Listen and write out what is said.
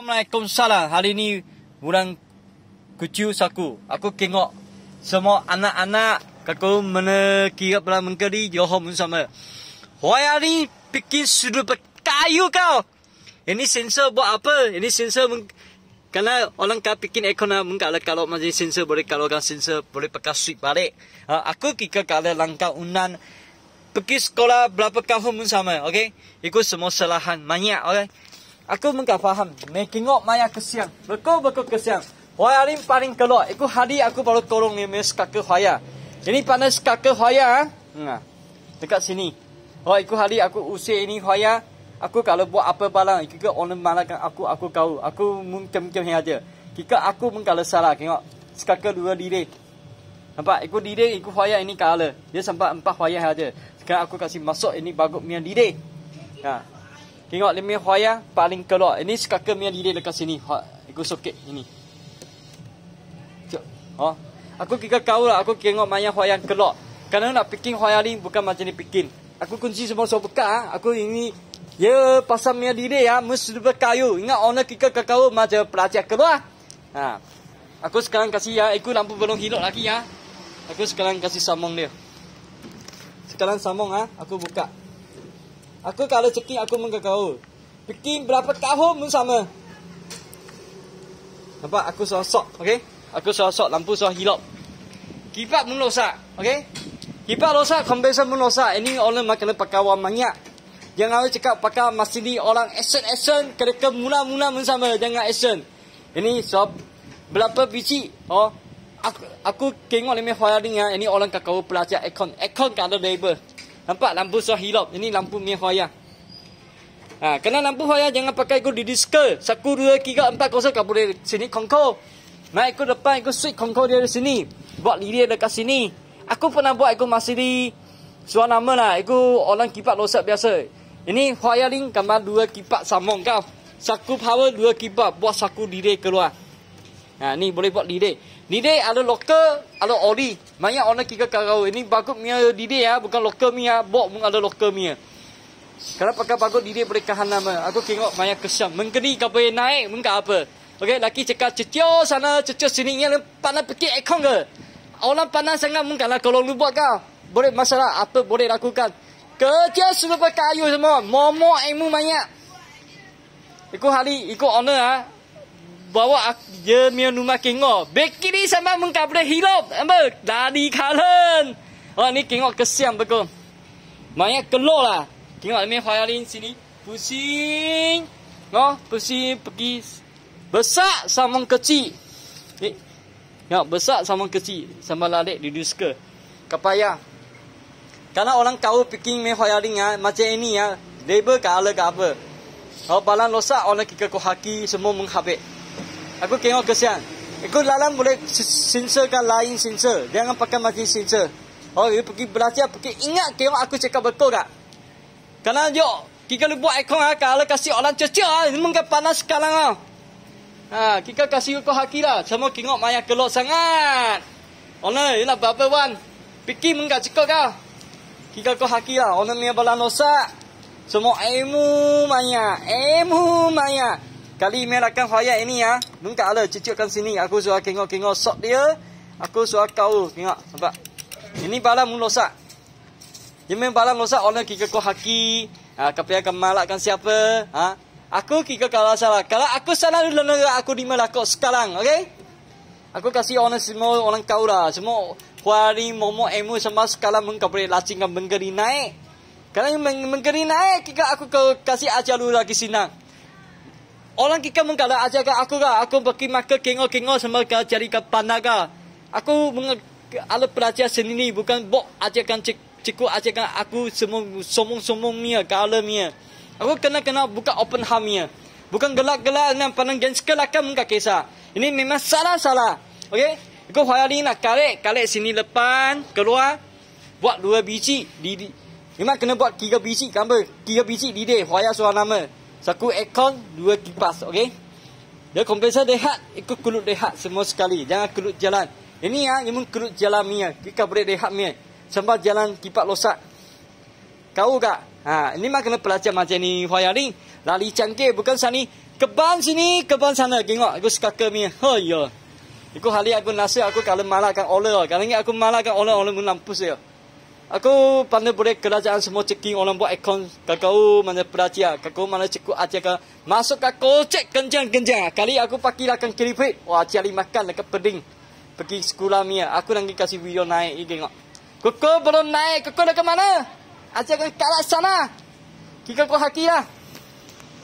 Assalamualaikum salam. Hari ini orang kucu saku. Aku kengok semua anak-anak Kau mana kira pula mengkeri Johor pun sama. Hoi hari bikin sudut kayu kau. Ini sensor buat apa? Ini sensor meng... Kerana orang kau bikin ekona mengkala kalau macam sensor boleh kalau kan sensor boleh pakai sweep balik. Ha, aku kira kalau langkah unan pergi sekolah berapa kau pun sama. Okay? Ikut semua selahan banyak. Okay? aku mengkak faham. Mekingok maya kesian. Beko beko kesian. Hoi hari paling keluar. Iku hari aku baru tolong ni mes kake faya. Ini panas kake faya. Ha? Ah. Dekat sini. Oh, iku hari aku usia ini faya. Aku kalau buat apa balang, kita orang malakan aku, aku kau, aku mungkin mungkem yang ada. Kita aku mengkala salah, tengok. ke dua diri. Nampak? Iku diri, iku faya ini kala. Dia sampai empat faya yang Sekarang aku kasih masuk ini bagus punya diri. Ha. Tengok lima huaya paling keluar. Ini sekaka punya didik dekat sini. Aku ha, sokit ini. Oh. Aku kira kau lah. Aku tengok maya huaya keluar. Kerana nak picking huaya ni bukan macam ni picking. Aku kunci semua sebab peka. Ha. Aku ini. Ya pasal punya didik ya. Ha. Mesti lupa kayu. Ingat orang kira kau macam pelajar keluar. Ha. Aku sekarang kasih ya. Ha, Aku lampu belum hilang lagi ya. Aku sekarang kasih sambung dia. Sekarang sambung ha. Aku buka. Aku kalau cekik aku mengkau. bikin berapa tahun pun sama. Nampak aku sosok, okey? Aku sosok lampu sosok hilap. Kipak pun losa, okey? Kipak losa, kompresor pun losa. Ini orang nak kena pakai wang banyak. Jangan awak cakap pakai masih ni orang action-action. Kereka mula-mula pun sama. Jangan action. Ini sob. Berapa biji? Oh, aku, aku kengok lima hoya dengan ini orang kakau pelajar aircon. Aircon kat ada neighbor. Nampak lampu sahilop. Ini lampu mie hoya. Ha, kena lampu hoya jangan pakai ikut di disker. Saku dua, kira empat, kosong. Kau boleh sini kongko. Nah, ikut depan ikut switch kongko dia di sini. Buat lirik dekat sini. Aku pernah buat ikut masih di suar nama lah. Ikut orang kipak losak biasa. Ini hoya ling gambar dua kipak samong kau. Saku power dua kipak. Buat saku diri keluar. Ha, ni boleh buat didik. Didik ada lokal, ada ori. Banyak orang kira karau. Ini bagus punya didik ya. Ha, bukan lokal punya. Bok pun ada lokal punya. Kalau pakai bagus didik boleh kahan nama. Aku tengok banyak kesan. mengkini kau boleh naik. Mengkak apa. Okey, laki cakap cecio sana, cecio sini. Ini panas pergi aircon ke? Orang panas sangat mengkaklah kalau lu buat kau. Boleh masalah apa boleh lakukan. Kerja semua pakai kayu semua. Momok emu banyak. Ikut hari, ikut owner ah. Ha bawa je mi numa kengo. Beki ni sama mengkabre hilop. Ambe dari kalen. Oh ni kengo kesian beko. Maya kelo lah. Kengo ni fayalin sini. Pusing. No, pusing pergi. Besar sama kecil. Eh. Ya, besar sama kecil. Sama lalik di duska. Kepaya. Karena orang kau pikir me fayalin ya, macam ini ya. Label ke ala ke apa. Kalau oh, balan losak orang kita kuhaki semua menghabis. Aku tengok kesian. Aku lalang boleh sincerkan lain sensor. Jangan pakai mati sensor. Oh, dia pergi belajar, pergi ingat tengok aku cakap betul tak? Kerana dia, kita lu buat ikon lah, kalau kasih orang cecil lah, ah, memang panas sekarang Ah, Ha, kita kasih kau haki lah, sama tengok maya gelok sangat. Oh, ni, ini lah berapa wan. Pikir memang cakap kau. Kita kau haki lah, orang ni balanosa. Semua emu maya, emu maya. Kali merakan fayat ini ya. Nungkat ala cucukkan sini. Aku suruh kengok-kengok sok dia. Aku suruh kau tengok. Nampak. Ini bala mulosak. Ini bala mulosak orang kita kau haki. Ha, ah, kapi akan siapa. Ha? Aku kira kalau salah. Kalau aku salah dulu negara, aku lima lakuk sekarang. Okay? Aku kasih orang semua orang kau lah. Semua Huari, Momo, Emu sama sekarang mereka boleh lacingkan menggeri naik. Kalau menggeri naik, kira aku kasih ajar dulu lagi sinang orang kita mengkata ajar ke aku lah. aku pergi makan kengok-kengok sama ke cari ke pandai ke. Aku meng ada pelajar sendiri, bukan bok ajarkan cik, cikgu ajarkan aku semua somong-somong mia, gala mia. Aku kena-kena buka open heart mia. Bukan gelak-gelak dengan pandang gen sekelakan muka kisah. Ini memang salah-salah. Okey? Aku hari nak kalik, kalik sini lepan keluar. Buat dua biji, di, Memang kena buat tiga biji, kan Tiga biji di dia, Hoya suara nama. Saku aircon, dua kipas, okey? Dia kompresor dehat, ikut kulut dehat semua sekali. Jangan kulut jalan. Ini ya, ni pun ah. kulut eh. jalan mia. Kita boleh dehat mia. Sampai jalan kipas losak. Kau tak? Ha, ini mah kena pelajar macam ni, Huayari. Lali cangkir, bukan sana. Keban sini, keban sana. Tengok, aku suka ke mia. Ha, ya. Aku hari aku nasi, aku kalau malakan oleh. Kalau ni aku malakan oleh, oleh pun lampus ya. Aku pandai boleh kerajaan semua ceking orang buat ekon. Kakau mana peraja, kakau mana cekuk aja Kau Masuk ke kocek kenjang-kenjang. Kali aku pakai lakan kiripit. Wah, cari makan dekat peding. Pergi sekolah mia. Aku nanti kasih video naik. Ini tengok. Kakau belum naik. Kakau ke mana? Aja ke kalah sana. Kika kau haki lah.